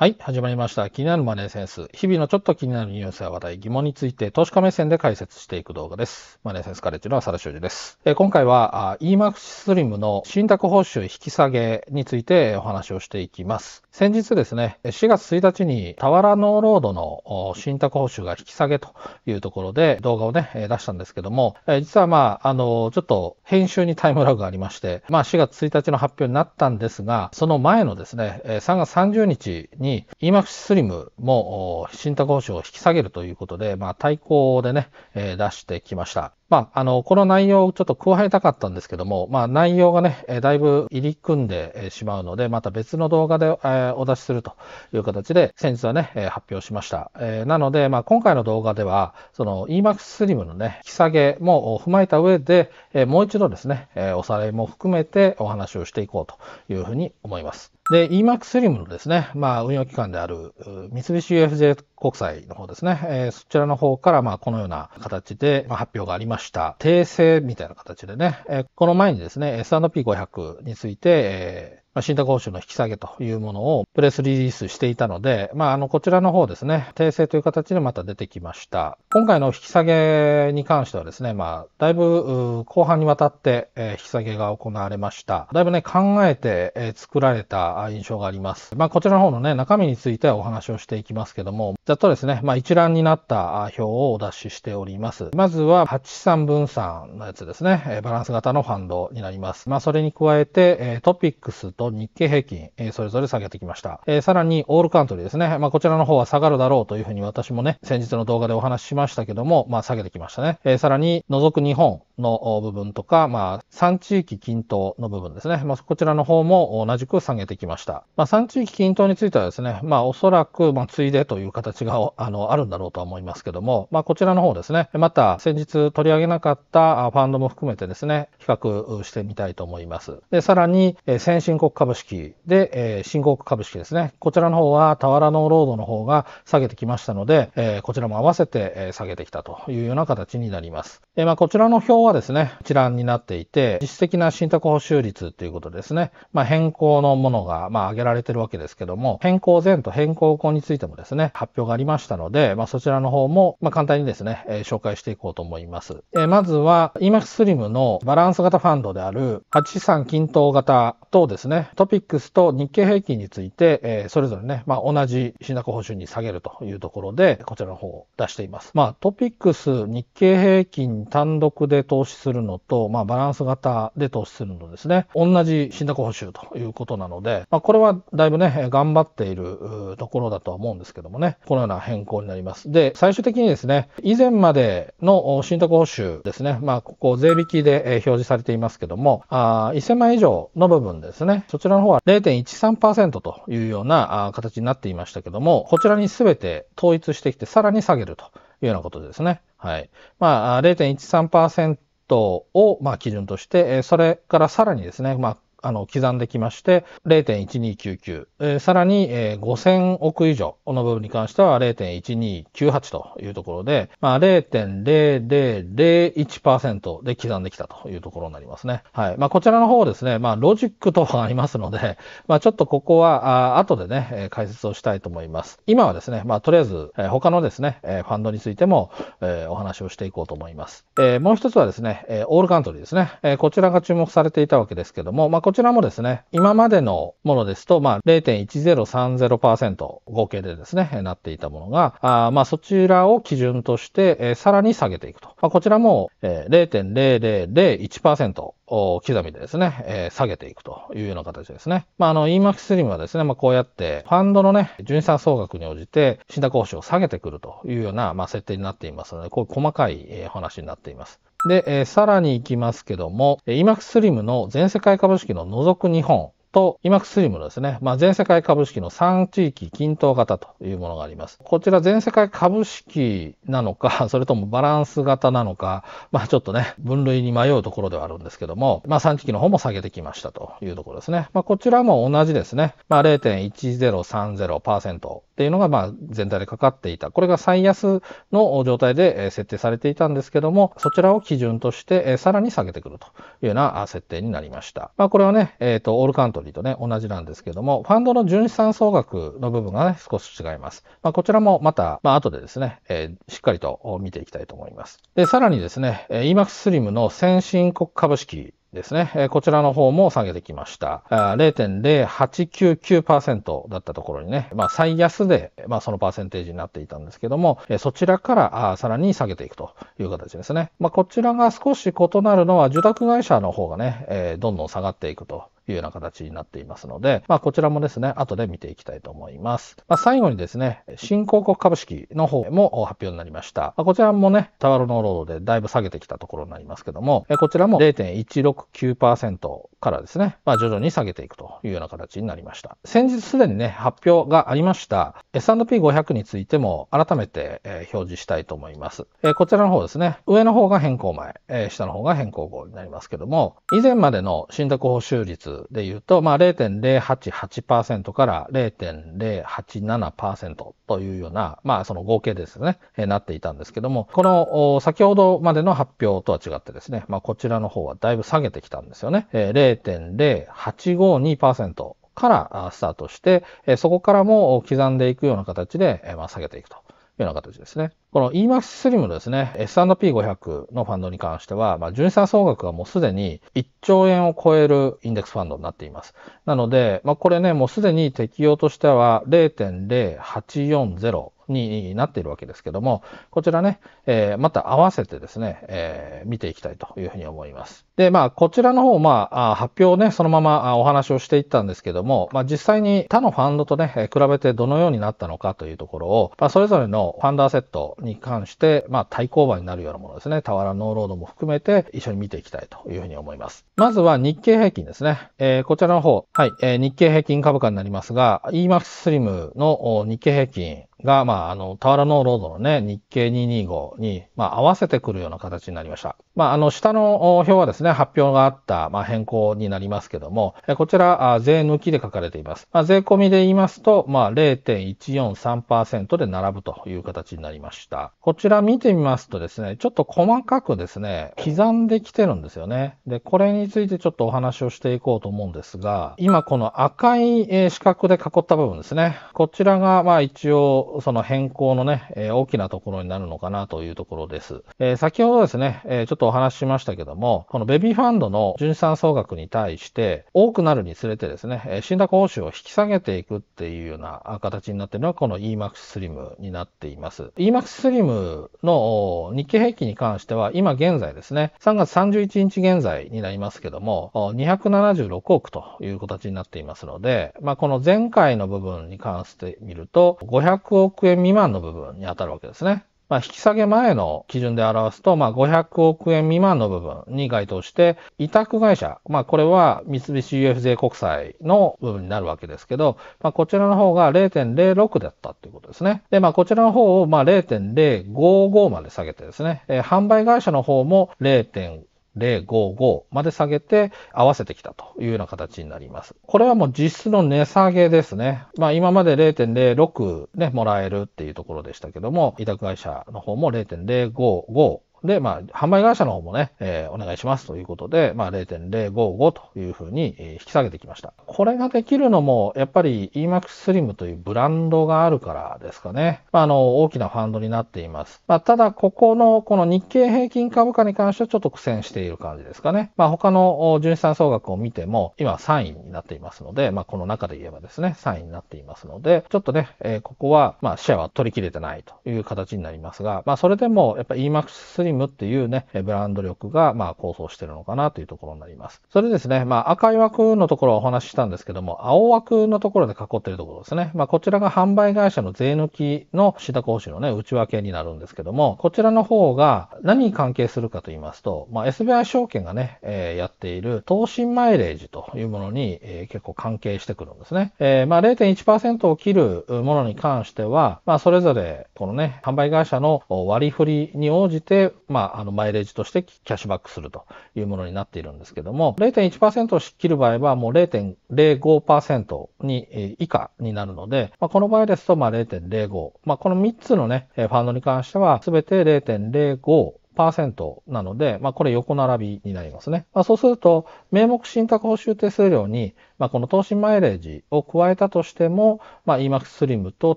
はい、始まりました。気になるマネーセンス。日々のちょっと気になるニュースや話題、疑問について投資家目線で解説していく動画です。マネーセンスカレッジの浅田修司です。え今回は EMAX スリムの信託報酬引き下げについてお話をしていきます。先日ですね、4月1日にタワラノーロードの信託報酬が引き下げというところで動画をね、出したんですけども、え実はまあ、あの、ちょっと編集にタイムラグがありまして、まあ4月1日の発表になったんですが、その前のですね、3月30日にに EMAX Slim も信託報酬を引き下げるということで、まあ、対抗でね、え出してきました。まあ、あの、この内容をちょっと加えたかったんですけども、まあ、内容がね、だいぶ入り組んでしまうので、また別の動画でお出しするという形で、先日はね、発表しました。なので、まあ、今回の動画では、その EMAX Slim のね、引き下げも踏まえた上で、もう一度ですね、おさらいも含めてお話をしていこうというふうに思います。で、EMAX スリムのですね、まあ、運用機関である三菱 UFJ 国際の方ですね、えー、そちらの方から、まあ、このような形で、まあ、発表がありました。訂正みたいな形でね、えー、この前にですね、S&P500 について、えーまあ、信託報酬の引き下げというものをプレスリリースしていたので、まあ、あの、こちらの方ですね、訂正という形でまた出てきました。今回の引き下げに関してはですね、まあ、だいぶ後半にわたって、え引き下げが行われました。だいぶね、考えて、え作られた印象があります。まあ、こちらの方のね、中身についてはお話をしていきますけども、ざっとですね、まあ、一覧になった表をお出ししております。まずは83分3のやつですね、バランス型のファンドになります。まあ、それに加えて、トピックスと日経平均、それぞれ下げてきました。さらに、オールカントリーですね、まあ、こちらの方は下がるだろうというふうに私もね、先日の動画でお話ししましたけども、まあ、下げてきましたね。さらに、除く日本の部分とか、まあ、3地域均等の部分ですね、まあ、こちらの方も同じく下げてきました。まあ、3地域均等についてはですね、まあ、おそらく、まあ、ついでという形値があのあるんだろうとは思いますけども、まあ、こちらの方ですね、また先日取り上げなかったファンドも含めてですね、比較してみたいと思います。で、さらに、先進国株式で、新興国株式ですね、こちらの方はタワラノーロードの方が下げてきましたので、えこちらも合わせて下げてきたというような形になります。まあ、こちらの表はですね、一覧になっていて、実質的な信託報酬率ということですね、まあ、変更のものが、まあ、挙げられてるわけですけども、変更前と変更後についてもですね、発表がありましたので、まあ、そちらの方も、まあ、簡単にですね、えー、紹介していこうと思います。えー、まずは EMAX Slim のバランス型ファンドである83均等型とですね、トピックスと日経平均について、えー、それぞれね、まあ、同じ信託報酬に下げるというところで、こちらの方を出しています。まあ、トピックス、日経平均単独で投資するのと、まあ、バランス型で投資するのですね、同じ信託報酬ということなので、まあ、これはだいぶね、頑張っているところだとは思うんですけどもね、このような変更になります。で、最終的にですね、以前までの信託報酬ですね、まあ、ここ税引きで表示されていますけども、あ1000万円以上の部分ですね、そちらの方は0.13%というような形になっていましたけども、こちらに全て統一してきて、さらに下げるというようなことですね。はい。まあ、0.13%を、まあ、基準として、それからさらにですね、まあ、あの、刻んできまして、0.1299、えー、さらに、えー、5000億以上の部分に関しては0.1298というところで、まあ、0.0001%で刻んできたというところになりますね。はい。まあ、こちらの方ですね、まあ、ロジックとはありますので、まあ、ちょっとここは、あ後でね、解説をしたいと思います。今はですね、まあ、とりあえず、えー、他のですね、えー、ファンドについても、えー、お話をしていこうと思います。えー、もう一つはですね、えー、オールカントリーですね。えー、こちらが注目されていたわけですけども、まあこちらもですね、今までのものですと、まあ、0.1030%合計でですね、なっていたものが、あまあ、そちらを基準として、えー、さらに下げていくと。まあ、こちらも、えー、0.0001%。刻みでですね、えー、下げていくというような形ですね。まあ、あの、EMAX スリムはですね、まあ、こうやって、ファンドのね、純資産総額に応じて、信託報酬を下げてくるというような、まあ、設定になっていますので、こういう細かい、えー、話になっています。で、えー、さらに行きますけども、イマックス l i の全世界株式の除く日本とイマックス l i のですね、まあ、全世界株式の3地域均等型というものがあります。こちら全世界株式なのか、それともバランス型なのか、まあちょっとね、分類に迷うところではあるんですけども、まあ3地域の方も下げてきましたというところですね。まあこちらも同じですね、まあ0.1030%っていうのが、まあ、全体でかかっていた。これが最安の状態で設定されていたんですけども、そちらを基準として、さらに下げてくるというような設定になりました。まあ、これはね、えっ、ー、と、オールカントリーとね、同じなんですけども、ファンドの純資産総額の部分がね、少し違います。まあ、こちらもまた、まあ、後でですね、えー、しっかりと見ていきたいと思います。で、さらにですね、EMAX Slim の先進国株式ですね。こちらの方も下げてきました。0.0899%だったところにね、まあ最安で、まあそのパーセンテージになっていたんですけども、そちらからさらに下げていくという形ですね。まあこちらが少し異なるのは受託会社の方がね、どんどん下がっていくと。いうような形になっていますので、まあ、こちらもですね、後で見ていきたいと思います。まあ、最後にですね、新興国株式の方も発表になりました。まあ、こちらもね、タワロノーロードでだいぶ下げてきたところになりますけども、こちらも0.169%からですね、まあ、徐々に下げていくというような形になりました。先日すでにね、発表がありました S&P500 についても改めて、え表示したいと思います、えこちらの方ですね、上の方が変更前、え下の方が変更後になりますけども、以前までの信託報酬率で言うと、まあ、0.088%から0.087%というような、まあ、その合計ですね、えー、なっていたんですけども、この先ほどまでの発表とは違ってですね、まあ、こちらの方はだいぶ下げてきたんですよね。えー、0.0852%。からスタートして、そこからも刻んでいくような形で下げていくと。ような形ですね。この EMAX Slim のですね、S&P500 のファンドに関しては、まあ、純資産総額がもうすでに1兆円を超えるインデックスファンドになっています。なので、まあ、これね、もうすでに適用としては0.0840になっているわけですけども、こちらね、えー、また合わせてですね、えー、見ていきたいというふうに思います。で、まあ、こちらの方、まあ、発表ね、そのままお話をしていったんですけども、まあ、実際に他のファンドとね、比べてどのようになったのかというところを、まあ、それぞれのファンドアセットに関して、まあ、対抗馬になるようなものですね、タワラノーロードも含めて一緒に見ていきたいというふうに思います。まずは日経平均ですね。えー、こちらの方、はい、えー、日経平均株価になりますが、EMAX スリムの日経平均、が、まあ、あの、ノーロードのね、日経225に、まあ、合わせてくるような形になりました。まあ、あの、下の表はですね、発表があった、まあ、変更になりますけども、こちら、税抜きで書かれています。まあ、税込みで言いますと、まあ、0.143%で並ぶという形になりました。こちら見てみますとですね、ちょっと細かくですね、刻んできてるんですよね。で、これについてちょっとお話をしていこうと思うんですが、今この赤い四角で囲った部分ですね。こちらが、まあ、一応、その変更のね、え大きなところになるのかなというところです。え先ほどですね、えちょっとお話ししましたけども、このベビーファンドの純資産総額に対して、多くなるにつれてですね、え信託報酬を引き下げていくっていうような形になってるのは、この EMAX Slim になっています。EMAX Slim の日経平均に関しては、今現在ですね、3月31日現在になりますけども、276億という形になっていますので、まあ、この前回の部分に関して見ると、500億円未満の部分に当たるわけですね。まあ、引き下げ前の基準で表すと、まあ、500億円未満の部分に該当して、委託会社、まあ、これは三菱 UFJ 国債の部分になるわけですけど、まあ、こちらの方が0.06だったということですね。で、まあ、こちらの方をま0.055まで下げてですね、えー、販売会社の方も0.5 0.055まで下げて合わせてきたというような形になります。これはもう実質の値下げですね。まあ今まで0.06ね、もらえるっていうところでしたけども、委託会社の方も0.055で、まあ、販売会社の方もね、えー、お願いしますということで、まあ、0.055というふうに引き下げてきました。これができるのも、やっぱり EMAX Slim というブランドがあるからですかね。まあ、あの、大きなファンドになっています。まあ、ただ、ここの、この日経平均株価に関してはちょっと苦戦している感じですかね。まあ、他の純資産総額を見ても、今3位になっていますので、まあ、この中で言えばですね、3位になっていますので、ちょっとね、えー、ここは、まあ、シェアは取り切れてないという形になりますが、まあ、それでも、やっぱ EMAX Slim リムっていうね、ブランド力が、まあ、構想してるのかなというところになります。それですね、まあ、赤い枠のところをお話ししたんですけども、青枠のところで囲ってるところですね。まあ、こちらが販売会社の税抜きの信託報酬のね、内訳になるんですけども、こちらの方が何に関係するかと言いますと、まあ、SBI 証券がね、えー、やっている投資マイレージというものに、えー、結構関係してくるんですね。えー、まあ、0.1%を切るものに関しては、まあ、それぞれ、このね、販売会社の割り振りに応じて、まあ、あの、マイレージとしてキャッシュバックするというものになっているんですけども、0.1%を切る場合はもう0.05%に以下になるので、まあ、この場合ですと、まあ、0.05。まあ、この3つのね、ファンドに関しては、すべて0.05 0なので、まあ、これ横並びになりますね。まあ、そうすると、名目信託報酬手数料に、まあ、この投資マイレージを加えたとしても、まあ、EMAX SLIM と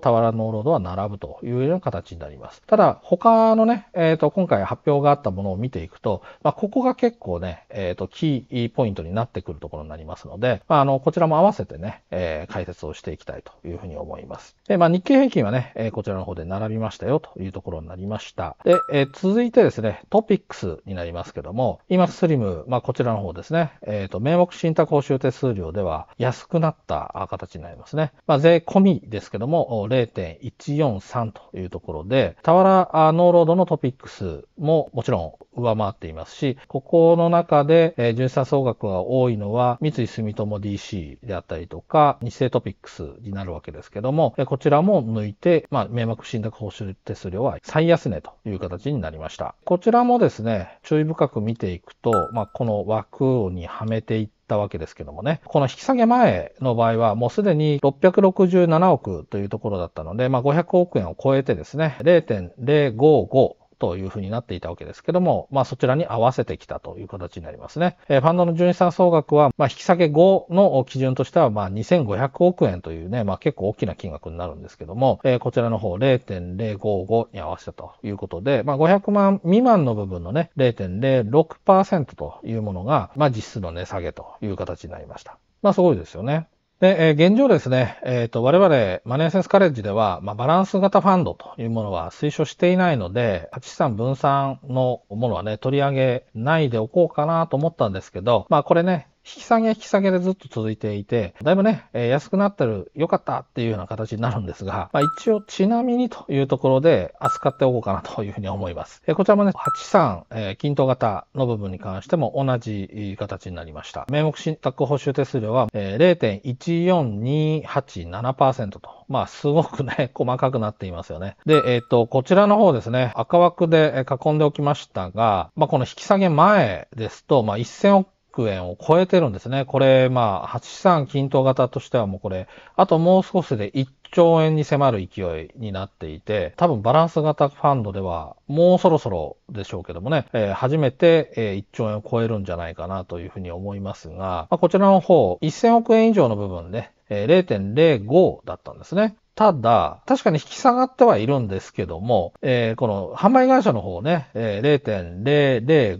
タワラノーロードは並ぶというような形になります。ただ、他のね、えっ、ー、と、今回発表があったものを見ていくと、まあ、ここが結構ね、えっ、ー、と、キーポイントになってくるところになりますので、まあ、あの、こちらも合わせてね、えー、解説をしていきたいというふうに思います。で、まあ、日経平均はね、えこちらの方で並びましたよというところになりました。で、え続いてですね、トピックスになりますけども、今スリム、まあ、こちらの方ですね、えっ、ー、と、名目信託報酬手数料では安くなった形になりますね。まあ、税込みですけども、0.143というところで、タワラノーロードのトピックスももちろん上回っていますし、ここの中で、えー、純資産総額が多いのは、三井住友 DC であったりとか、日清トピックスになるわけですけども、こちらも抜いて、まあ、名目信託報酬手数料は最安値という形になりました。こちらもですね、注意深く見ていくと、まあ、この枠にはめていったわけですけどもね、この引き下げ前の場合は、もうすでに667億というところだったので、まあ、500億円を超えてですね、0.055というふうになっていたわけですけども、まあそちらに合わせてきたという形になりますね。えー、ファンドの純資産総額は、まあ引き下げ後の基準としては、まあ2500億円というね、まあ結構大きな金額になるんですけども、えー、こちらの方0.055に合わせたということで、まあ500万未満の部分のね、0.06%というものが、まあ実質の値下げという形になりました。まあすごいですよね。で、え現状ですね、えっ、ー、と、我々、マネーセンスカレッジでは、まあ、バランス型ファンドというものは推奨していないので、価資産分散のものはね、取り上げないでおこうかなと思ったんですけど、まあ、これね、引き下げ引き下げでずっと続いていて、だいぶね、えー、安くなってる、良かったっていうような形になるんですが、まあ、一応ちなみにというところで扱っておこうかなというふうに思います。えー、こちらもね、83、えー、均等型の部分に関しても同じ形になりました。名目信託報酬手数料は、えー、0.14287%と、まあすごくね、細かくなっていますよね。で、えっ、ー、と、こちらの方ですね、赤枠で囲んでおきましたが、まあこの引き下げ前ですと、まあ1000億円を超えてるんですね。これ、まあ、8資産均等型としてはもうこれ、あともう少しで1兆円に迫る勢いになっていて、多分バランス型ファンドではもうそろそろでしょうけどもね、えー、初めて、1兆円を超えるんじゃないかなというふうに思いますが、まあ、こちらの方、1000億円以上の部分で、0.05だったんですね。ただ、確かに引き下がってはいるんですけども、えー、この販売会社の方ね、えー、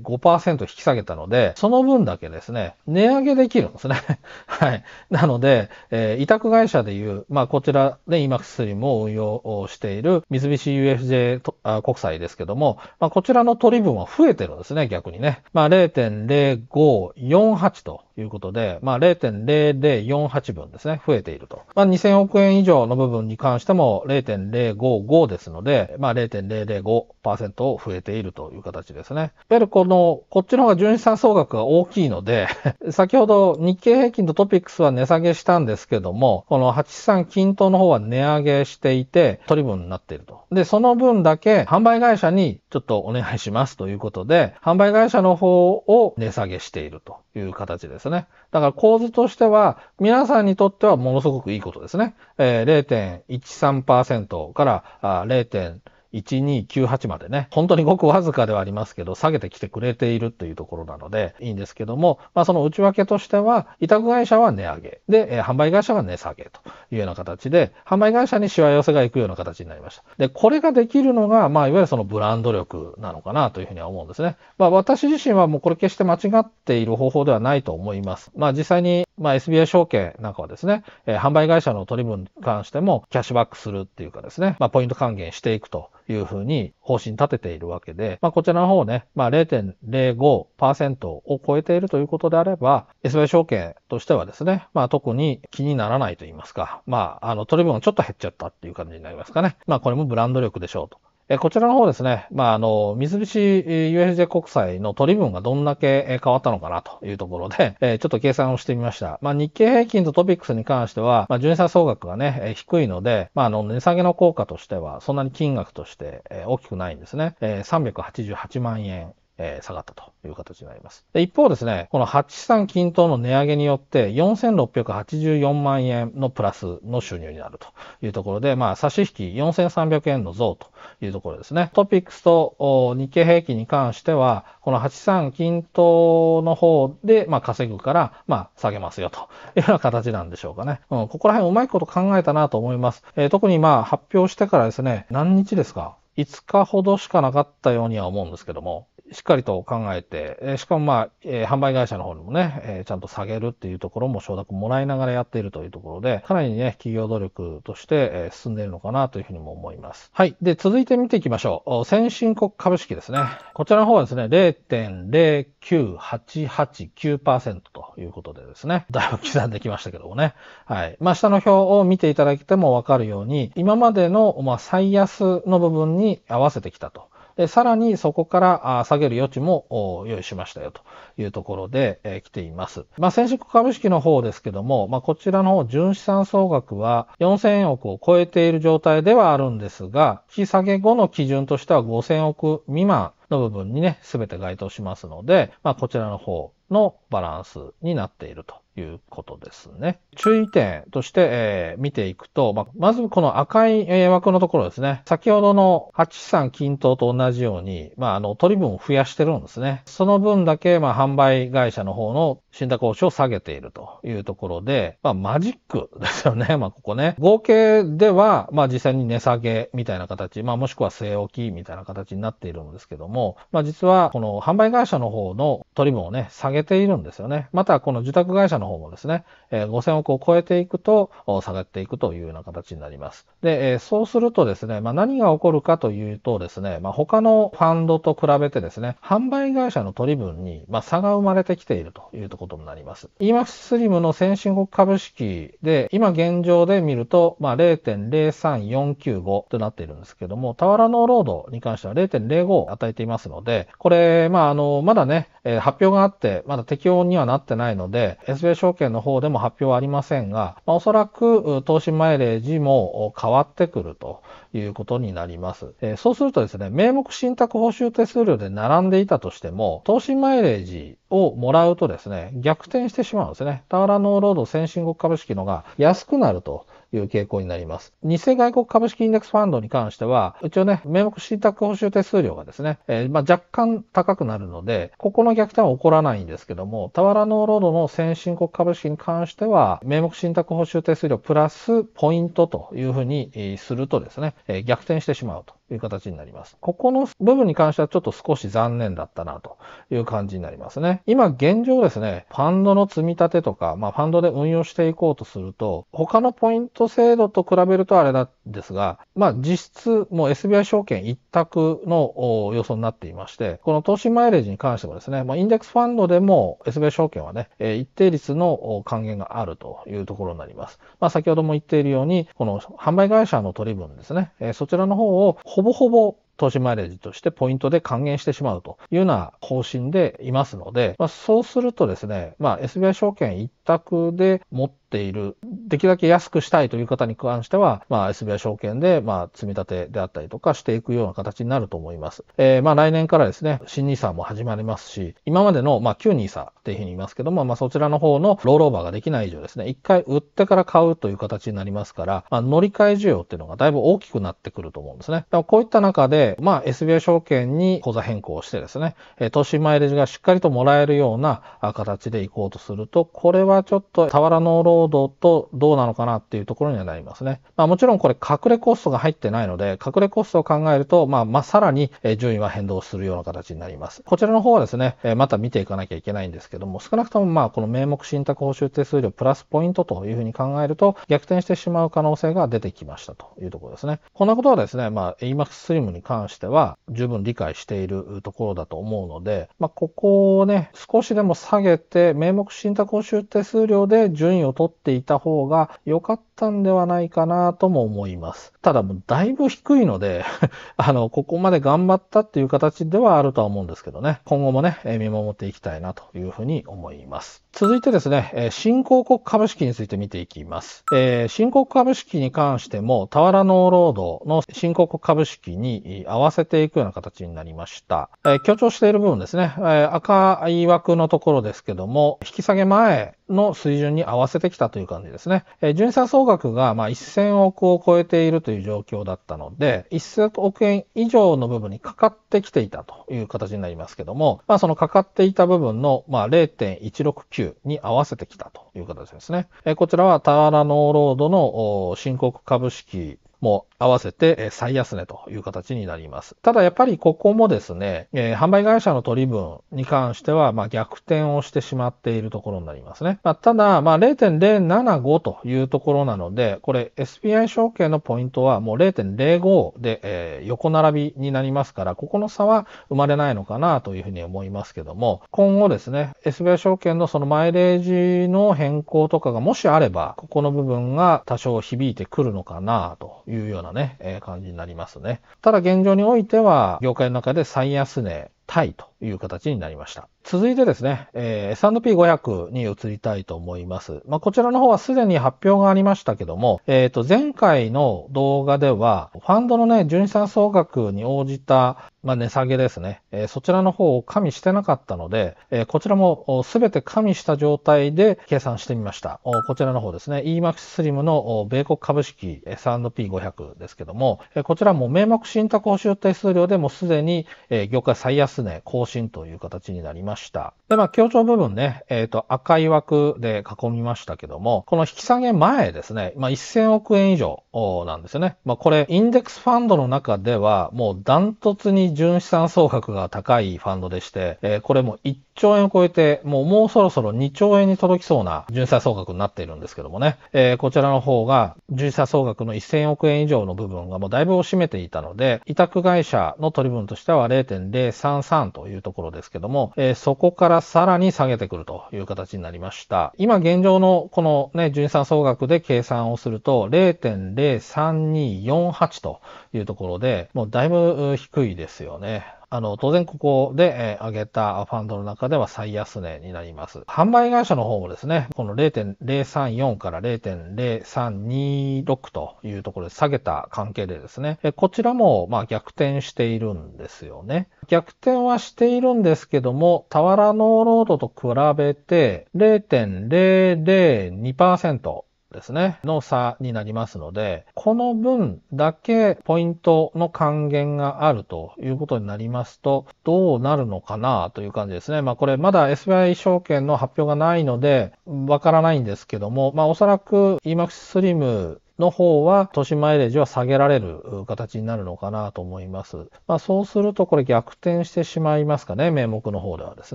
0.005%引き下げたので、その分だけですね、値上げできるんですね。はい。なので、えー、委託会社でいう、まあ、こちらで e m a x 用を運用している三菱 UFJ 国際ですけども、まあ、こちらの取り分は増えてるんですね、逆にね。まあ、0.0548ということで、まあ、0.0048分ですね、増えていると。まあ、2000億円以上の部分に関しても0.055ですので、まあ、0.005%増えているという形ですね。やっぱりこの、こっちの方が純資産総額が大きいので 先ほど日経平均とトピックスは値下げしたんですけども、この83均等の方は値上げしていて、取り分になっていると。で、その分だけ販売会社にちょっとお願いしますということで、販売会社の方を値下げしているという形ですね。だから構図としては、皆さんにとってはものすごくいいことですね。えー、0.13%から0.0%。1298までね、本当にごくわずかではありますけど、下げてきてくれているというところなので、いいんですけども、まあ、その内訳としては、委託会社は値上げ、で、え販売会社は値下げというような形で、販売会社にしわ寄せがいくような形になりました。で、これができるのが、まあ、いわゆるそのブランド力なのかなというふうには思うんですね。まあ、私自身はもうこれ決して間違っている方法ではないと思います。まあ、実際にまあ、SBI 証券なんかはですね、えー、販売会社の取り分に関してもキャッシュバックするっていうかですね、まあ、ポイント還元していくというふうに方針立てているわけで、まあ、こちらの方ね、まあ、0.05%を超えているということであれば、SBI 証券としてはですね、まあ、特に気にならないと言いますか、まあ、あの、取り分ちょっと減っちゃったっていう感じになりますかね。まあ、これもブランド力でしょうと。こちらの方ですね、まあ、あの、三菱 UFJ 国債の取り分がどんだけ変わったのかなというところで、えちょっと計算をしてみました。まあ、日経平均とトピックスに関しては、まあ、純債総額がね、低いので、まあ、あの、値下げの効果としては、そんなに金額として大きくないんですね。え388万円えー、下がったという形になります。で一方ですね、この83均等の値上げによって、4684万円のプラスの収入になるというところで、まあ、差し引き4300円の増というところですね。トピックスと日経平均に関しては、この83均等の方で、まあ、稼ぐから、まあ、下げますよというような形なんでしょうかね。うん、ここら辺うまいこと考えたなと思います。えー、特にまあ、発表してからですね、何日ですか5日ほどしかなかったようには思うんですけども、しっかりと考えて、えしかもまあ、え販売会社の方にもね、えちゃんと下げるっていうところも承諾もらいながらやっているというところで、かなりね、企業努力として、え進んでいるのかなというふうにも思います。はい。で、続いて見ていきましょう。先進国株式ですね。こちらの方はですね、0.09889%ということでですね、だいぶ刻んできましたけどもね。はい。まあ、下の表を見ていただいてもわかるように、今までの、まあ、最安の部分にに合わせてきたと。で、さらにそこから下げる余地も用意しましたよというところで、え来ています。まあ、先週株式の方ですけども、まあ、こちらの方、純資産総額は4000億を超えている状態ではあるんですが、引き下げ後の基準としては5000億未満の部分にね、すべて該当しますので、まあ、こちらの方のバランスになっているということですね。注意点として、えー、見ていくと、ままずこの赤い、えー、枠のところですね。先ほどの83均等と同じように、まあ、あの、取り分を増やしてるんですね。その分だけ、まあ、販売会社の方の信託報酬を下げているというところで、まあ、マジックですよね。まあ、ここね。合計では、まあ、実際に値下げみたいな形、まあ、もしくは据え置きみたいな形になっているんですけども、まあ、実は、この販売会社の方の取り分をね、下げているんですよね。また、この受託会社のの方もですね、え5000億を超えていくと下がっていくというような形になります。で、えそうするとですね、まあ、何が起こるかというとですね、まあ、他のファンドと比べてですね、販売会社の取り分に、ま差が生まれてきているというとことになります。EMAX SLIM の先進国株式で、今現状で見ると、ま0.03495となっているんですけども、タワラノーロードに関しては0.05を与えていますので、これ、まあ、あの、まだね、え発表があって、まだ適用にはなってないので、SBF 定証券の方でも発表はありませんが、まあ、おそらく投資マイレージも変わってくるということになります。えー、そうするとですね、名目信託報酬手数料で並んでいたとしても、投資マイレージをもらうとですね、逆転してしまうんですね。タワラノーロード先進国株式のが安くなるという傾向になります。偽外国株式インデックスファンドに関しては、一応ね、名目信託報酬手数料がですね、えー、まあ、若干高くなるので、ここの逆転は起こらないんですけども、タワラノーロードの先進国株式に関しては、名目信託報酬手数料プラスポイントというふうにするとですね、えー、逆転してしまうと。いう形になります。ここの部分に関してはちょっと少し残念だったなという感じになりますね。今現状ですね、ファンドの積み立てとか、まあファンドで運用していこうとすると、他のポイント制度と比べるとあれなんですが、まあ実質もう SBI 証券一択の予想になっていまして、この投資マイレージに関してもですね、まあ、インデックスファンドでも SBI 証券はね、一定率の還元があるというところになります。まあ先ほども言っているように、この販売会社の取り分ですね、そちらの方をほほぼほぼ投資マイレージとしてポイントで還元してしまうというような方針でいますので、まあ、そうするとですね、まあ、SBI 証券一宅で持っている、できるだけ安くしたいという方に関しては、まあ、SBI 証券で、まあ、積み立てであったりとかしていくような形になると思います。えー、まあ、来年からですね、新 NISA も始まりますし、今までの、まあ、旧 NISA っていうふうに言いますけども、まあ、そちらの方のロールオーバーができない以上ですね、一回売ってから買うという形になりますから、まあ、乗り換え需要っていうのがだいぶ大きくなってくると思うんですね。こういった中で、まあ、SBI 証券に口座変更をしてですね、投資マイレージがしっかりともらえるような形でいこうとすると、これははちょっと俵の労働とどうなのかなっていうところにはなりますね。まあ、もちろんこれ隠れコストが入ってないので、隠れコストを考えると、まあ、まあ、さらに順位は変動するような形になります。こちらの方はですね、また見ていかなきゃいけないんですけども、少なくともまあ、この名目信託報酬手数料プラスポイントというふうに考えると、逆転してしまう可能性が出てきましたというところですね。こんなことはですね、まあ、EMAX Slim に関しては十分理解しているところだと思うので、まあ、ここをね、少しでも下げて、名目信託報酬手数量で順位を取っていた方が良かったんではないかなとも思います。ただもうだいぶ低いので あの、ここまで頑張ったっていう形ではあるとは思うんですけどね、今後もね、え見守っていきたいなというふうに思います。続いてですね、え新興国株式について見ていきます。えー、新興国株式に関しても、タワラノーロードの新興国株式に合わせていくような形になりました。えー、強調している部分ですね、えー、赤い枠のところですけども、引き下げ前の水準に合わせてきたという感じですね。えー、純資産総額がまあ1000億を超えているという状況だったので、1000億円以上の部分にかかってきていたという形になりますけども、まあ、そのかかっていた部分のまあ0.169に合わせてきたという形ですね。えー、こちらはターラノーロードの申告株式も合わせて最安値という形になります。ただやっぱりここもですね、えー、販売会社の取り分に関しては、ま逆転をしてしまっているところになりますね。まあ、ただ、ま0.075というところなので、これ SPI 証券のポイントはもう0.05で、え横並びになりますから、ここの差は生まれないのかなというふうに思いますけども、今後ですね、SBI 証券のそのマイレージの変更とかがもしあれば、ここの部分が多少響いてくるのかなといういうようなね、えー、感じになりますね。ただ現状においては、業界の中で最安値タイという形になりました。続いてですね、えー、S&P500 に移りたいと思います。まあ、こちらの方はすでに発表がありましたけども、えっ、ー、と、前回の動画では、ファンドのね、純資産総額に応じた、まあ、値下げですね、えー、そちらの方を加味してなかったので、えこちらもすべて加味した状態で計算してみました。こちらの方ですね、EMAX Slim の米国株式 S&P500 ですけども、えこちらも名目信託報酬手数料でもすでに、え業界最安安値更新という形になりました。で、まあ、強調部分ね、えっ、ー、と、赤い枠で囲みましたけども、この引き下げ前ですね、まあ、1000億円以上なんですよね。まあ、これ、インデックスファンドの中では、もうダントツに純資産総額が高いファンドでして、えー、これも1兆円を超えて、もうもうそろそろ2兆円に届きそうな純資産総額になっているんですけどもね、えー、こちらの方が、純資産総額の1000億円以上の部分がもうだいぶを占めていたので、委託会社の取り分としては0.03 333というところですけども、えー、そこからさらに下げてくるという形になりました。今現状のこのね、純資産総額で計算をすると0.03248というところで、もうだいぶ低いですよね。あの、当然ここで、え上げたファンドの中では最安値になります。販売会社の方もですね、この0.034から0.0326というところで下げた関係でですね、えこちらも、まあ、逆転しているんですよね。逆転はしているんですけども、タワラノーロードと比べて0.002%、ですね、の差になりますので、この分だけポイントの還元があるということになりますと、どうなるのかなという感じですね。まあこれまだ SBI 証券の発表がないので、わからないんですけども、まあおそらく EMAX Slim の方は、都市マイレージは下げられる形になるのかなと思います。まあ、そうすると、これ逆転してしまいますかね、名目の方ではです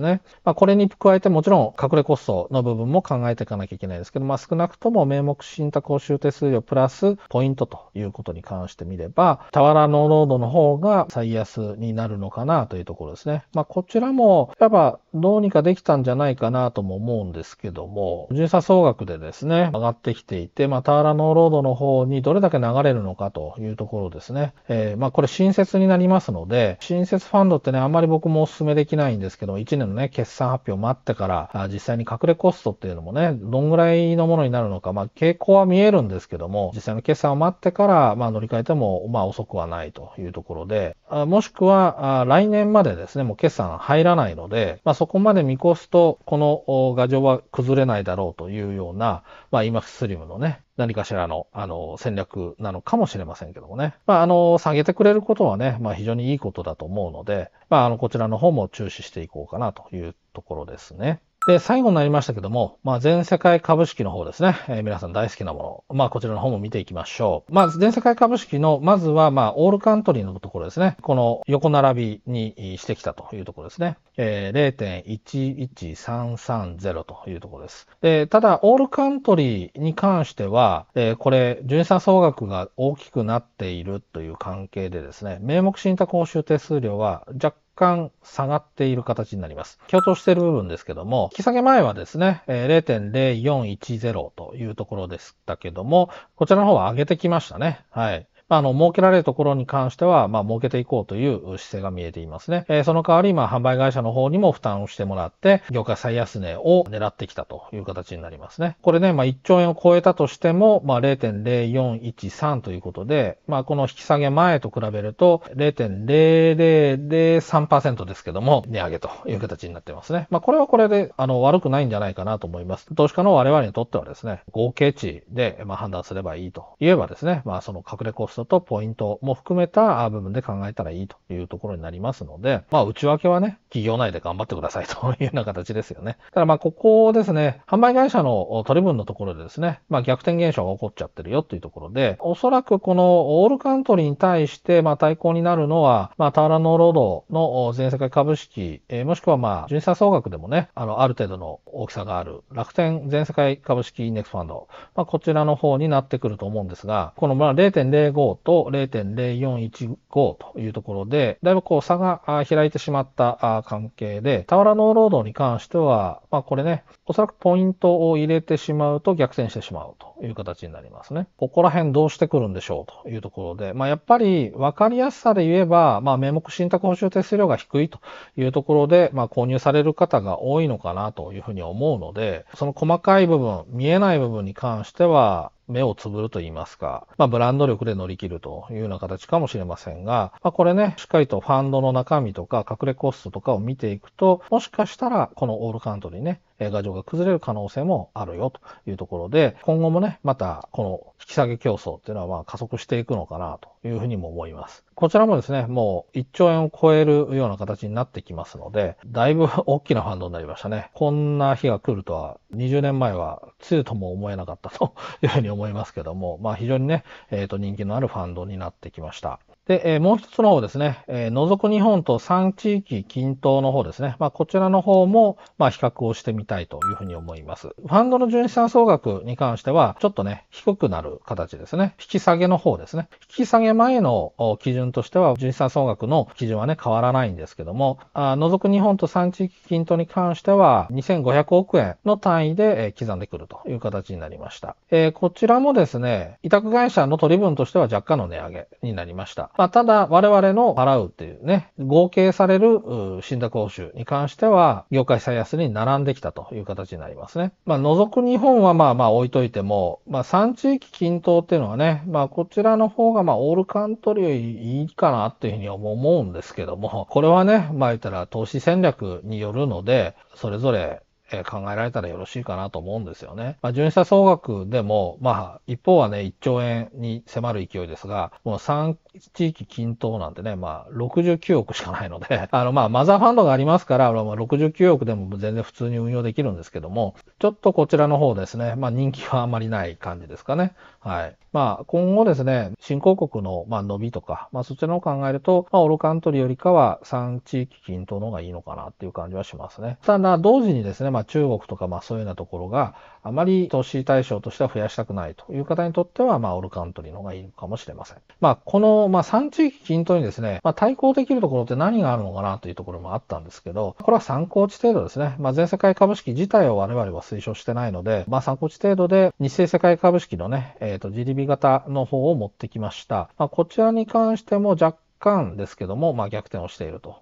ね。まあ、これに加えて、もちろん隠れコストの部分も考えていかなきゃいけないですけど、まあ、少なくとも名目信託報酬手数料プラスポイントということに関してみれば、俵のロードの方が最安になるのかなというところですね。まあ、こちらも、やっぱどうにかできたんじゃないかなとも思うんですけども、巡査総額でですね、上がってきていて、まあ、ターラノーロードの方にどれだけ流れるのかというところですね。えー、まあ、これ新設になりますので、新設ファンドってね、あんまり僕もお勧めできないんですけど、1年のね、決算発表待ってから、実際に隠れコストっていうのもね、どんぐらいのものになるのか、まあ、傾向は見えるんですけども、実際の決算を待ってから、まあ、乗り換えても、まあ、遅くはないというところで、あもしくは、来年までですね、もう決算入らないので、まあ、そこまで見越すと、この画像は崩れないだろうというような、まあ、イスリムのね、何かしらの、あの、戦略なのかもしれませんけどもね。まあ、あの、下げてくれることはね、まあ、非常にいいことだと思うので、まあ、あの、こちらの方も注視していこうかなというところですね。で、最後になりましたけども、まあ、全世界株式の方ですね、えー、皆さん大好きなもの、まあ、こちらの方も見ていきましょう。まあ、全世界株式の、まずは、まあ、オールカントリーのところですね、この横並びにしてきたというところですね、えー、0.11330というところです。で、ただ、オールカントリーに関しては、えー、これ、純資産総額が大きくなっているという関係でですね、名目信託報酬手数料は若干下がっている形になります。強調している部分ですけども、引き下げ前はですね、0.0410というところでしたけども、こちらの方は上げてきましたね。はい。あの、設けられるところに関しては、まあ、設けていこうという姿勢が見えていますね。えー、その代わり、まあ、販売会社の方にも負担をしてもらって、業界最安値を狙ってきたという形になりますね。これね、まあ、1兆円を超えたとしても、まあ、0.0413ということで、まあ、この引き下げ前と比べると、0.0003%ですけども、値上げという形になってますね。まあ、これはこれで、あの、悪くないんじゃないかなと思います。投資家の我々にとってはですね、合計値で、まあ、判断すればいいと言えばですね、まあ、その隠れコストストとポイントも含めた部分で考えたらいいというところになりますので、まあ、内訳はね、企業内で頑張ってください というような形ですよね。ただまあ、ここですね、販売会社の取り分のところでですね、まあ、逆転現象が起こっちゃってるよというところで、おそらくこのオールカントリーに対して、まあ、対抗になるのは、まあ、ターラノーロードの全世界株式、えー、もしくはまあ、純資産総額でもね、あの、ある程度の大きさがある楽天全世界株式インデックスファンド、まあ、こちらの方になってくると思うんですが、このまあ0.05と0.0415というところで、だいぶこう差が開いてしまった関係で、俵の労働に関しては、まあこれね、おそらくポイントを入れてしまうと逆転してしまうという形になりますね。ここら辺どうしてくるんでしょうというところで、まあ、やっぱり分かりやすさで言えば、まあ、名目信託報酬手数料が低いというところで、まあ、購入される方が多いのかなというふうに思うので、その細かい部分、見えない部分に関しては、目をつぶると言いますか、まあ、ブランド力で乗り切るというような形かもしれませんが、まあ、これね、しっかりとファンドの中身とか隠れコストとかを見ていくと、もしかしたらこのオールカントリーね、画像が崩れる可能性もあるよというところで、今後もね、またこの引き下げ競争っていうのはまあ加速していくのかなというふうにも思います。こちらもですね、もう1兆円を超えるような形になってきますので、だいぶ大きなファンドになりましたね。こんな日が来るとは、20年前は強いとも思えなかったというふうに思いますけども、まあ非常にね、えっ、ー、と人気のあるファンドになってきました。で、えもう一つの方ですね、え除く日本と3地域均等の方ですね、まあ、こちらの方も、ま比較をしてみたいというふうに思います。ファンドの純資産総額に関しては、ちょっとね、低くなる形ですね。引き下げの方ですね。引き下げ前の基準としては、純資産総額の基準はね、変わらないんですけども、あ除く日本と3地域均等に関しては、2500億円の単位で、え刻んでくるという形になりました。えこちらもですね、委託会社の取り分としては若干の値上げになりました。まあ、ただ、我々の払うっていうね、合計される信託報酬に関しては、業界最安に並んできたという形になりますね。まあ、除く日本はまあまあ置いといても、まあ、3地域均等っていうのはね、まあ、こちらの方がまあ、オールカントリーよりいいかなっていうふうに思うんですけども、これはね、まあ、言ったら投資戦略によるので、それぞれ考えられたらよろしいかなと思うんですよね。まあ、純資総額でも、まあ、一方はね、1兆円に迫る勢いですが、もう3地域均等なんてね、まあ、69億しかないので あの、まあ、マザーファンドがありますから、まあ、69億でも全然普通に運用できるんですけども、ちょっとこちらの方ですね、まあ、人気はあまりない感じですかね。はい。まあ、今後ですね、新興国の、まあ、伸びとか、まあ、そちらのを考えると、まあ、オルカントリーよりかは3地域均等の方がいいのかなっていう感じはしますね。ただ、同時にですね、まあ、中国とか、まあ、そういうようなところが、あまり投資対象としては増やしたくないという方にとっては、まあ、オルカントリーの方がいいかもしれません。まあ、このまあ、3地域均等にですね、まあ、対抗できるところって何があるのかなというところもあったんですけど、これは参考値程度ですね。まあ、全世界株式自体を我々は推奨してないので、まあ、参考値程度で日清世界株式のね、えっ、ー、と、GDP 型の方を持ってきました。まあ、こちらに関しても若干ですけども、まあ、逆転をしていると。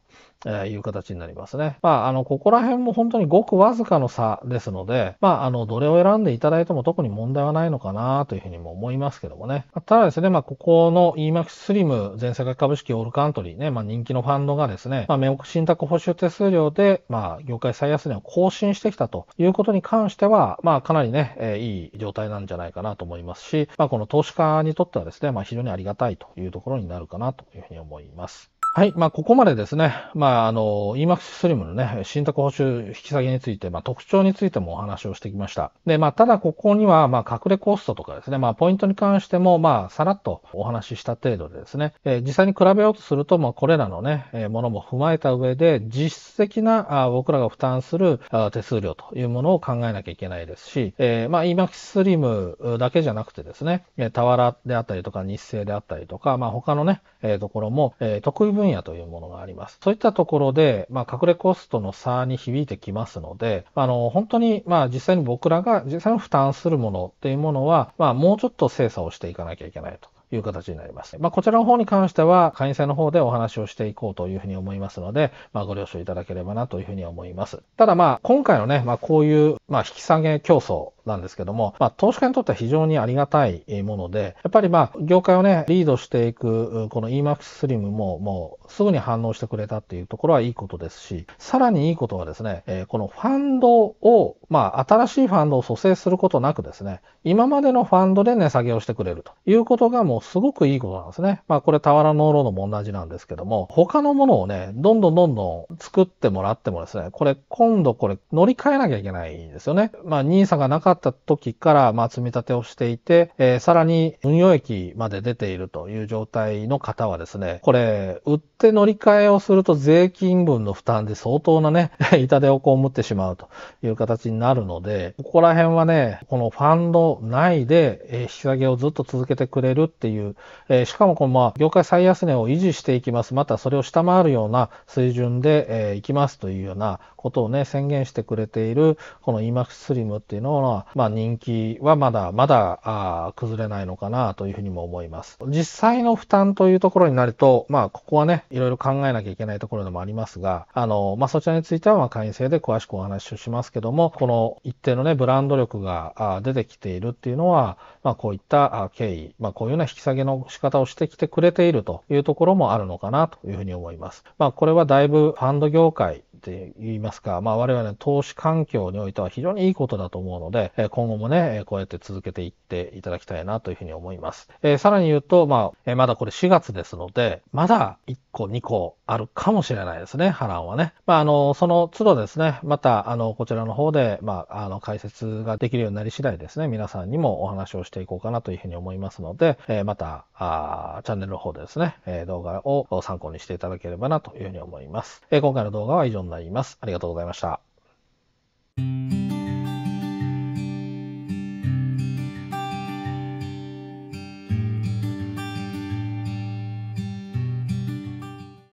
えいう形になりますね。まあ、あの、ここら辺も本当にごくわずかの差ですので、まあ、あの、どれを選んでいただいても特に問題はないのかなというふうにも思いますけどもね。ただですね、まあ、ここの EMAX スリム全世界株式オールカントリーね、まあ、人気のファンドがですね、まあ、名目信託保守手数料で、まあ、業界最安値を更新してきたということに関しては、まあ、かなりね、えいい状態なんじゃないかなと思いますし、まあ、この投資家にとってはですね、まあ、非常にありがたいというところになるかなというふうに思います。はい、まあ、ここまでですね、まあ、あの、EMAX SLIM のね、信託報酬引き下げについて、まあ、特徴についてもお話をしてきました。で、まあ、ただここには、まあ、隠れコストとかですね、まあ、ポイントに関しても、まあ、さらっとお話しした程度でですね、えー、実際に比べようとすると、まあ、これらのね、えー、ものも踏まえた上で、実質的な、あ僕らが負担するあ手数料というものを考えなきゃいけないですし、えー、まあ、EMAX SLIM だけじゃなくてですね、タワラであったりとか、日清であったりとか、まあ、他のね、えー、ところも、えー、得意分分野というものがあります。そういったところで、まあ、隠れコストの差に響いてきますので、あの、本当に、まあ、実際に僕らが実際に負担するものっていうものは、まあ、もうちょっと精査をしていかなきゃいけないと。いう形になります。まあ、こちらの方に関しては、会員制の方でお話をしていこうというふうに思いますので、まあ、ご了承いただければなというふうに思います。ただまあ、今回のね、まあ、こういう、まあ、引き下げ競争なんですけども、まあ、投資家にとっては非常にありがたいもので、やっぱりまあ、業界をね、リードしていく、この EMAX Slim も、もうすぐに反応してくれたっていうところはいいことですし、さらにいいことはですね、えこのファンドを、まあ、新しいファンドを蘇生することなくですね、今までのファンドで値下げをしてくれるということがもうもすごくいいことなんですね。まあこれ俵のロのドも同じなんですけども、他のものをね、どんどんどんどん作ってもらってもですね、これ今度これ乗り換えなきゃいけないんですよね。まあ NISA がなかった時からまあ積み立てをしていて、えー、さらに運用益まで出ているという状態の方はですね、これ売って乗り換えをすると税金分の負担で相当なね、痛手を被ってしまうという形になるので、ここら辺はね、このファンド内で引き下げをずっと続けてくれるってっていう、えー、しかもこのまあ業界最安値を維持していきます、またそれを下回るような水準で、えー、いきますというようなことをね、宣言してくれている、この EMAX Slim っていうのは、まあ人気はまだまだあ崩れないのかなというふうにも思います。実際の負担というところになると、まあここはね、いろいろ考えなきゃいけないところでもありますが、あの、まあそちらについてはまあ会員制で詳しくお話をしますけども、この一定のね、ブランド力が出てきているっていうのは、まあこういった経緯、まあこういうような引き下げの仕方をしてきてくれているというところもあるのかなというふうに思います。まあこれはだいぶファンド業界で言いますますか、まあ、我々の投資環境においては非常にいいことだと思うので、今後もね、こうやって続けていっていただきたいなというふうに思います。えー、さらに言うと、まあ、まだこれ4月ですので、まだ1個、2個あるかもしれないですね、波乱はね。まあ、あの、その都度ですね、また、あの、こちらの方で、まあ、あの、解説ができるようになり次第ですね、皆さんにもお話をしていこうかなというふうに思いますので、えー、また、あチャンネルの方でですね、動画を参考にしていただければなというふうに思います。今回の動画は以上になります。ありがとうございまとうございました。